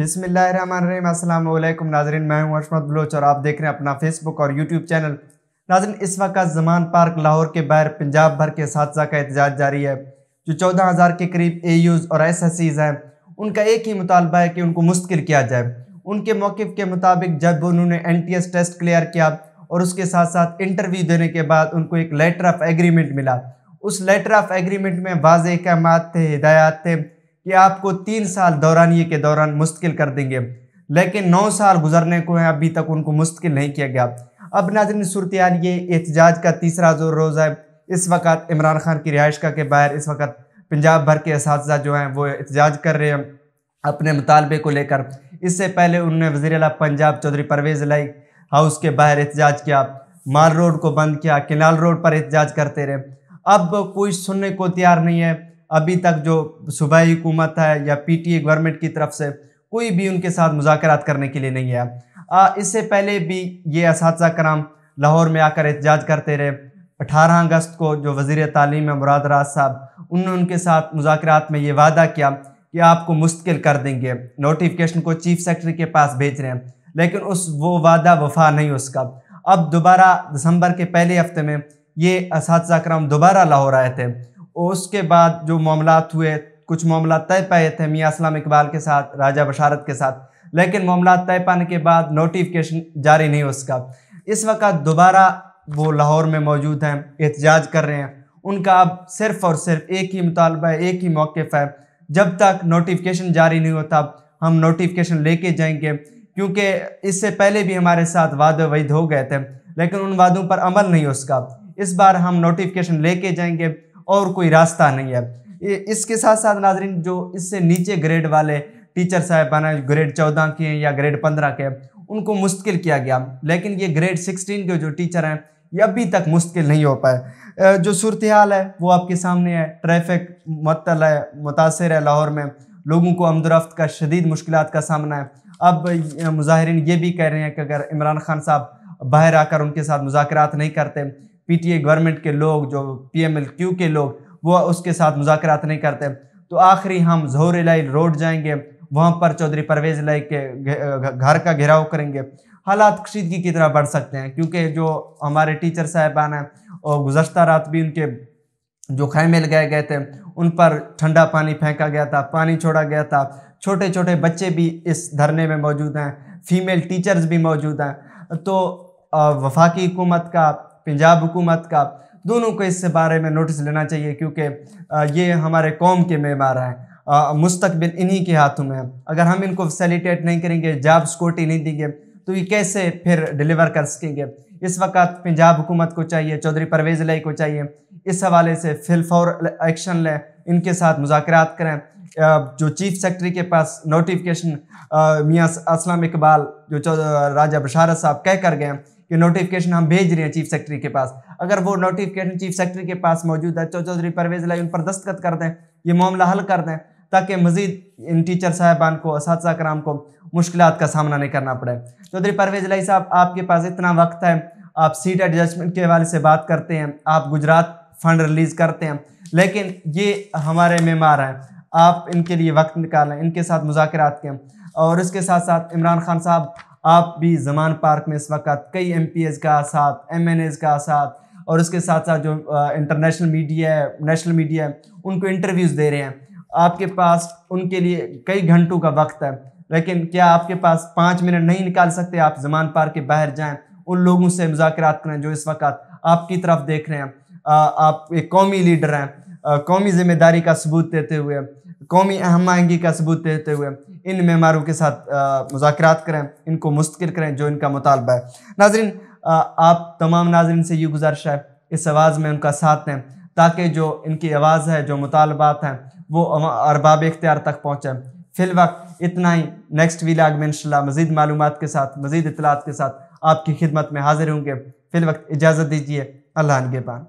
बिसमीम अल्लाम नाजरन मैं हूं अशमत बलोच और आप देख रहे हैं अपना फेसबुक और यूट्यूब चैनल नाजरन इस वक्त जमान पार्क लाहौर के बाहर पंजाब भर के साथ का एहतजाज जारी है जो चौदह हज़ार के करीब ए और एस एस सीज़ हैं उनका एक ही मुतालबा है कि उनको मुस्तकिल किया जाए उनके मौक़ के मुताबिक जब उन्होंने N T S test clear किया और उसके साथ साथ इंटरव्यू देने के बाद उनको एक लेटर ऑफ एग्रीमेंट मिला उस लेटर ऑफ एग्रीमेंट में वाज अहकाम थे हिदायत थे ये आपको तीन साल दौरानिए के दौरान मुश्किल कर देंगे लेकिन नौ साल गुजरने को है अभी तक उनको मुश्किल नहीं किया गया अब नाजन सूरत ये एहतजाज का तीसरा जो रोज़ है इस वक्त इमरान खान की का के बाहर इस वक्त पंजाब भर के इस जो हैं वो एहतजाज कर रहे हैं अपने मुतालबे को लेकर इससे पहले उन्होंने वजी अला पंजाब चौधरी परवेज़ लाई हाउस के बाहर एहतजाज किया माल रोड को बंद किया किनाल रोड पर एहतजाज करते रहे अब कोई सुनने को तैयार नहीं है अभी तक जो सूबाई हुकूमत है या पी टी ए गवर्नमेंट की तरफ से कोई भी उनके साथ मुजाकर करने के लिए नहीं आया इससे पहले भी ये इस कराम लाहौर में आकर एहतजाज करते रहे अठारह अगस्त को जो वजीर तालीम है मुराद राज साहब उन्होंने उनके साथ मुजाकर में ये वादा किया कि आपको मुस्तकिल कर देंगे नोटिफिकेशन को चीफ सेक्रेटरी के पास भेज रहे हैं लेकिन उस वो वादा वफा नहीं उसका अब दोबारा दिसंबर के पहले हफ्ते में ये इस कराम दोबारा लाहौर आए थे उसके बाद जो मामला हुए कुछ मामला तय पाए थे मियाँ इस्लाम इकबाल के साथ राजा बशारत के साथ लेकिन मामला तय पाने के बाद नोटिफिकेशन जारी नहीं उसका इस वक्त दोबारा वो लाहौर में मौजूद हैं एहतजाज कर रहे हैं उनका अब सिर्फ़ और सिर्फ एक ही मुतालबा है एक ही मौक़ है जब तक नोटिफिकेशन जारी नहीं होता हम नोटिफिकेशन लेके जाएंगे क्योंकि इससे पहले भी हमारे साथ वादे वैध हो गए थे लेकिन उन वादों पर अमल नहीं उसका इस बार हम नोटिफिकेशन लेके जाएंगे और कोई रास्ता नहीं है इसके साथ साथ नाजरीन जो इससे नीचे ग्रेड वाले टीचर साहबाना ग्रेड चौदह के हैं या ग्रेड पंद्रह के उनको मुश्किल किया गया लेकिन ये ग्रेड सिक्सटीन के जो टीचर हैं ये अभी तक मुश्किल नहीं हो पाए जो सूरत हाल है वो आपके सामने है ट्रैफिक मतल है मुतासर है लाहौर में लोगों को आमदोरफ्त का शदीद मुश्किल का सामना है अब मुजाहरीन ये भी कह रहे हैं कि अगर इमरान खान साहब बाहर आकर उनके साथ मुजाकर नहीं करते पीटीए गवर्नमेंट के लोग जो पीएमएलक्यू के लोग वो उसके साथ मुजाकरात नहीं करते तो आखिरी हम जहूर इलाई रोड जाएंगे वहाँ पर चौधरी परवेज लाई के घर का घेराव करेंगे हालात कशीदगी की तरह बढ़ सकते हैं क्योंकि जो हमारे टीचर साहबान हैं और गुजशत रात भी उनके जो खैमे लगाए गए थे उन पर ठंडा पानी फेंका गया था पानी छोड़ा गया था छोटे छोटे बच्चे भी इस धरने में मौजूद हैं फीमेल टीचर्स भी मौजूद हैं तो वफाकी हुकूमत का पंजाब हुकूमत का दोनों को इस बारे में नोटिस लेना चाहिए क्योंकि ये हमारे कौम के मेमार हैं मुस्तबिल इन्हीं के हाथों में है अगर हम इनको फैसिलिटेट नहीं करेंगे जॉब सिक्योरिटी नहीं देंगे तो ये कैसे फिर डिलीवर कर सकेंगे इस वक्त पंजाब हुकूमत को चाहिए चौधरी परवेज़ लई को चाहिए इस हवाले से फिलफौर एक्शन लें इनके साथ मुजात करें जो चीफ सेक्रेटरी के पास नोटिफिकेशन मियाँ असलम इकबाल जो राजा बशारत साहब कह कर गए कि नोटिफिकेशन हम भेज रहे हैं चीफ सेक्रेटरी के पास अगर वो नोटिफिकेशन चीफ सेक्रेटरी के पास मौजूद है तो चौधरी परवेज लाई उन पर दस्तखत कर दें ये मामला हल कर दें ताकि मजीद इन टीचर साहबान को इस कराम को मुश्किल का सामना नहीं करना पड़े चौधरी परवेज लाई साहब आपके पास इतना वक्त है आप सीट एडजस्टमेंट के हवाले से बात करते हैं आप गुजरात फंड रिलीज़ करते हैं लेकिन ये हमारे मेमार हैं आप इनके लिए वक्त निकालें इनके साथ मुजाकर के और इसके साथ साथ इमरान खान साहब आप भी जमान पार्क में इस वक्त कई एम का साथ एम का साथ और उसके साथ साथ जो इंटरनेशनल मीडिया है नेशनल मीडिया है उनको इंटरव्यूज़ दे रहे हैं आपके पास उनके लिए कई घंटों का वक्त है लेकिन क्या आपके पास पाँच मिनट नहीं निकाल सकते आप जमान पार्क के बाहर जाएं उन लोगों से मुजाकर करें जो इस वक्त आपकी तरफ देख रहे हैं आप एक कौमी लीडर हैं कौमी जिम्मेदारी का सबूत देते हुए कौमी अहम आहंगी का सबूत देते हुए इन मेमारों के साथ मुजाकर करें इनको मुस्तकिल करें जो इनका मुतालबा है नाजरन आप तमाम नाजरन से ये गुजारिश है इस आवाज़ में उनका साथ दें ताकि जो इनकी आवाज़ है जो मुतालबात हैं वो अरबाब इख्तियार तक पहुँचें फिल वक्त इतना ही नेक्स्ट वीलाग में इनशाला मज़ीद मालूम के साथ मज़ीद इतलात के साथ आपकी खिदमत में हाजिर होंगे फिल वक्त इजाज़त दीजिए अल्लाह नगेबान पान